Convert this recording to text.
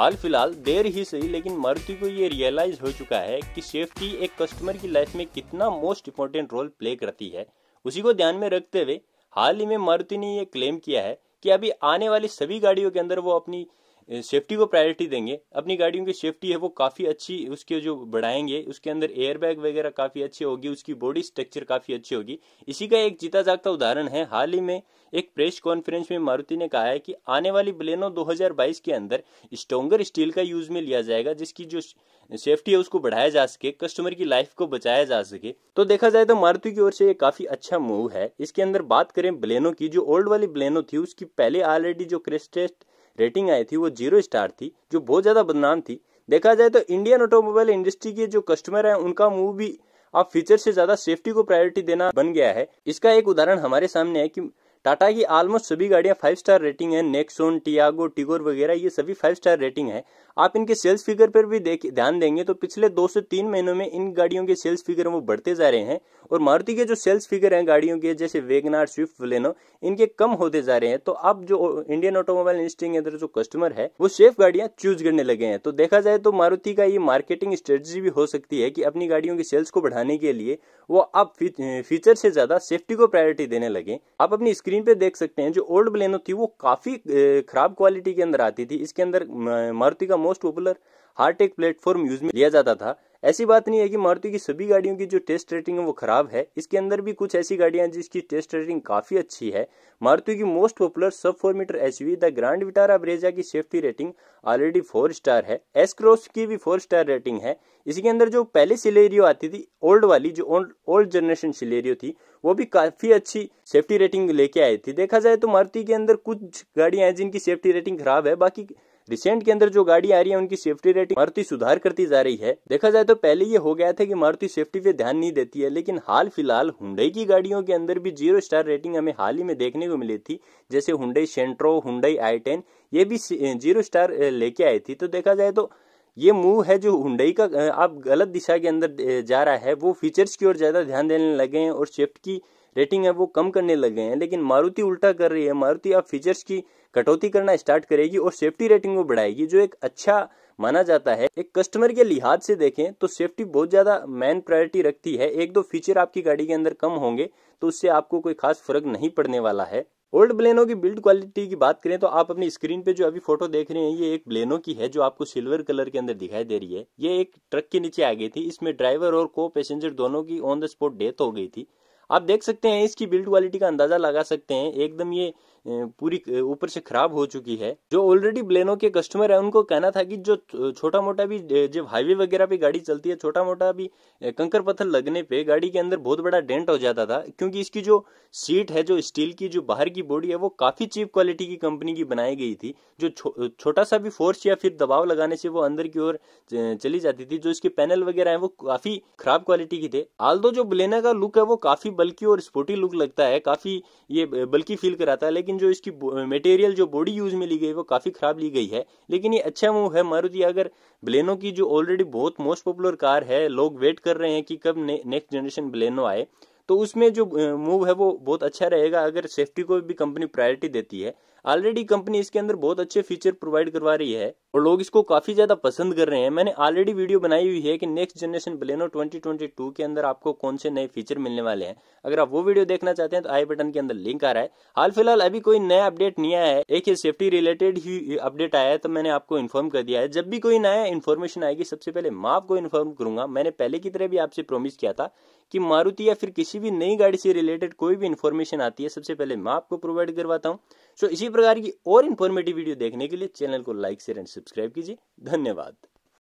हाल फिलहाल देर ही सही लेकिन मारुति को ये रियलाइज हो चुका है कि सेफ्टी एक कस्टमर की लाइफ में कितना मोस्ट इम्पोर्टेंट रोल प्ले करती है उसी को ध्यान में रखते हुए हाल ही में मारुति ने यह क्लेम किया है कि अभी आने वाली सभी गाड़ियों के अंदर वो अपनी सेफ्टी को प्रायोरिटी देंगे अपनी गाड़ियों की सेफ्टी है वो काफ़ी अच्छी उसके जो बढ़ाएंगे उसके अंदर एयरबैग वगैरह काफ़ी अच्छी होगी उसकी बॉडी स्ट्रक्चर काफ़ी अच्छी होगी इसी का एक जीता जागता उदाहरण है हाल ही में एक प्रेस कॉन्फ्रेंस में मारुति ने कहा है कि आने वाली बलेनो 2022 के अंदर स्ट्रोंगर स्टील का यूज में लिया जाएगा जिसकी जो सेफ्टी है उसको बढ़ाया जा सके कस्टमर की लाइफ को बचाया जा सके तो देखा जाए तो मारुति की ओर से ये काफी अच्छा मूव है इसके अंदर बात करें ब्लेनो की जो ओल्ड वाली ब्लेनो थी उसकी पहले ऑलरेडी जो क्रेस्टेस्ट रेटिंग आई थी वो जीरो स्टार थी जो बहुत ज़्यादा बदनाम थी देखा जाए तो इंडियन ऑटोमोबाइल इंडस्ट्री के जो कस्टमर हैं उनका मुंह भी अब फीचर से ज़्यादा सेफ्टी को प्रायोरिटी देना बन गया है इसका एक उदाहरण हमारे सामने है कि टाटा की ऑलमोस्ट सभी गाड़ियां फाइव स्टार रेटिंग है नेक्सोन टियागो टिगोर वगैरह ये सभी फाइव स्टार रेटिंग है आप इनके सेल्स फिगर पर भी देख ध्यान देंगे तो पिछले दो से तीन महीनों में इन गाड़ियों के सेल्स फिगर वो बढ़ते जा रहे हैं और मारुति के जो सेल्स फिगर हैं गाड़ियों के जैसे वेगनार स्विफ्ट वलेनो इनके कम होते जा रहे हैं तो अब जो इंडियन ऑटोमोबाइल इंडस्ट्री के अंदर जो कस्टमर है वो सेफ गाड़ियां चूज करने लगे हैं तो देखा जाए तो मारुति का ये मार्केटिंग स्ट्रेटजी भी हो सकती है कि अपनी गाड़ियों की सेल्स को बढ़ाने के लिए वो अब फीचर से ज्यादा सेफ्टी को प्रायोरिटी देने लगे आप अपनी स्क्रीन पे देख सकते हैं जो ओल्ड बलेनो थी वो काफ़ी खराब क्वालिटी के अंदर आती थी इसके अंदर मारुति का मोस्ट पॉपुलर हार्ट एक प्लेटफॉर्म यूज में लिया जाता था ऐसी बात नहीं है कि मारुति की सभी गाड़ियों की जो टेस्ट रेटिंग है वो खराब है इसके अंदर भी कुछ ऐसी गाड़ियां जिसकी टेस्ट रेटिंग काफ़ी अच्छी है मारुति की most popular sub four metre we the Grand Vitara Brezza की safety rating already four star है एस क्रॉस की भी फोर स्टार रेटिंग है इसी के अंदर जो पहले सिलेरियो आती थी ओल्ड वाली जो ओल्ड जनरेशन सिलेरियो थी वो भी काफ़ी अच्छी सेफ्टी रेटिंग लेके आई थी देखा जाए तो मारुति के अंदर कुछ गाड़ियां हैं जिनकी सेफ्टी रेटिंग खराब है बाकी रिसेंट के अंदर जो गाड़ी आ रही है उनकी सेफ्टी रेटिंग मारुति सुधार करती जा रही है देखा जाए तो पहले ये हो गया था कि मारुति सेफ्टी पे ध्यान नहीं देती है लेकिन हाल फिलहाल हुडई की गाड़ियों के अंदर भी जीरो स्टार रेटिंग हमें हाल ही में देखने को मिली थी जैसे हुंडई सेंट्रो हुंडई आई ये भी जीरो स्टार लेके आई थी तो देखा जाए तो ये मूव है जो हुंडई का आप गलत दिशा के अंदर जा रहा है वो फीचर्स की ओर ज़्यादा ध्यान देने लगे हैं और स्विफ्ट की रेटिंग है वो कम करने लगे हैं लेकिन मारुति उल्टा कर रही है मारुति आप फीचर्स की कटौती करना स्टार्ट करेगी और सेफ्टी रेटिंग को बढ़ाएगी जो एक अच्छा माना जाता है एक कस्टमर के लिहाज से देखें तो सेफ्टी बहुत ज़्यादा मैन प्रायोरिटी रखती है एक दो फीचर आपकी गाड़ी के अंदर कम होंगे तो उससे आपको कोई खास फर्क नहीं पड़ने वाला है ओल्ड ब्लेनो की बिल्ड क्वालिटी की बात करें तो आप अपनी स्क्रीन पे जो अभी फोटो देख रहे हैं ये एक ब्लेनो की है जो आपको सिल्वर कलर के अंदर दिखाई दे रही है ये एक ट्रक के नीचे आ गई थी इसमें ड्राइवर और को पैसेंजर दोनों की ऑन द स्पॉट डेथ हो गई थी आप देख सकते हैं इसकी बिल्ड क्वालिटी का अंदाज़ा लगा सकते हैं एकदम ये पूरी ऊपर से खराब हो चुकी है जो ऑलरेडी ब्लेनो के कस्टमर है उनको कहना था कि जो छोटा मोटा भी जब हाईवे वगैरह पे गाड़ी चलती है छोटा मोटा भी कंकर पत्थर लगने पे गाड़ी के अंदर बहुत बड़ा डेंट हो जाता था क्योंकि इसकी जो सीट है जो स्टील की जो बाहर की बॉडी है वो काफ़ी चीप क्वालिटी की कंपनी की बनाई गई थी जो छो, छोटा सा भी फोर्स या फिर दबाव लगाने से वो अंदर की ओर चली जाती थी जो इसके पैनल वगैरह है वो काफ़ी खराब क्वालिटी के थे आल जो ब्लेना का लुक है वो काफ़ी बल्कि और स्पोर्टी लुक लगता है काफ़ी ये बल्कि फील कराता है लेकिन जो इसकी मटेरियल जो बॉडी यूज़ में ली गई वो काफ़ी ख़राब ली गई है लेकिन ये अच्छा मूव है मारुति अगर ब्लेनो की जो ऑलरेडी बहुत मोस्ट पॉपुलर कार है लोग वेट कर रहे हैं कि कब नेक्स्ट जनरेशन ब्लेनो आए तो उसमें जो मूव है वो बहुत अच्छा रहेगा अगर सेफ्टी को भी कंपनी प्रायोरिटी देती है ऑलरेडी कंपनी इसके अंदर बहुत अच्छे फीचर प्रोवाइड करवा रही है और लोग इसको काफ़ी ज़्यादा पसंद कर रहे हैं मैंने ऑलरेडी वीडियो बनाई हुई है कि नेक्स्ट जनरेशन बलेनो 2022 के अंदर आपको कौन से नए फीचर मिलने वाले हैं अगर आप वो वीडियो देखना चाहते हैं तो आई बटन के अंदर लिंक आ रहा है हाल फिलहाल अभी कोई नया अपडेट नहीं आया है एक ही सेफ्टी रिलेटेड ही अपडेट आया है तो मैंने आपको इन्फॉर्म कर दिया है जब भी कोई नया इन्फॉर्मेशन आएगी सबसे पहले मैं आपको इन्फॉर्म करूंगा मैंने पहले की तरह भी आपसे प्रॉमिस किया था कि मारुति या फिर किसी भी नई गाड़ी से रिलेटेड कोई भी इन्फॉर्मेशन आती है सबसे पहले मैं आपको प्रोवाइड करवाता हूँ सो इसी प्रकार की और इन्फॉर्मेटिव वीडियो देखने के लिए चैनल को लाइक शेयर एंड सब्सक्राइब कीजिए धन्यवाद